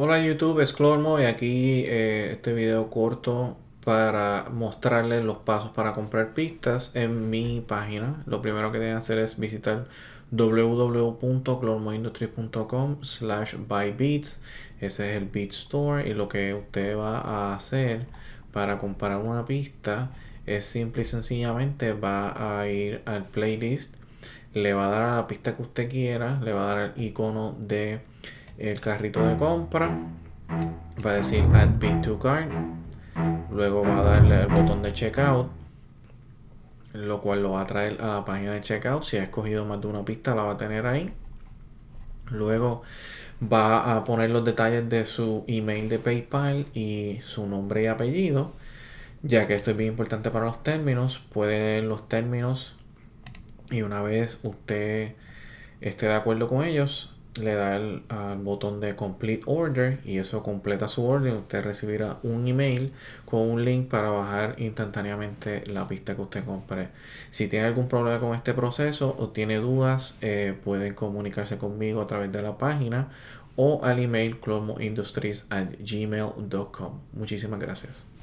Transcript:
Hola YouTube, es Clormo y aquí eh, este video corto para mostrarles los pasos para comprar pistas en mi página. Lo primero que deben hacer es visitar www.clormoindustries.com slash buybeats. Ese es el Beat Store y lo que usted va a hacer para comprar una pista es simple y sencillamente va a ir al playlist, le va a dar a la pista que usted quiera, le va a dar el icono de el carrito de mm. compra, va a decir add bit to cart, luego va a darle el botón de checkout, lo cual lo va a traer a la página de checkout. Si ha escogido más de una pista, la va a tener ahí. Luego va a poner los detalles de su email de PayPal y su nombre y apellido. Ya que esto es bien importante para los términos, pueden los términos y una vez usted esté de acuerdo con ellos, le da el, al botón de complete order y eso completa su orden. Usted recibirá un email con un link para bajar instantáneamente la pista que usted compre. Si tiene algún problema con este proceso o tiene dudas, eh, pueden comunicarse conmigo a través de la página o al email gmail.com. Muchísimas gracias.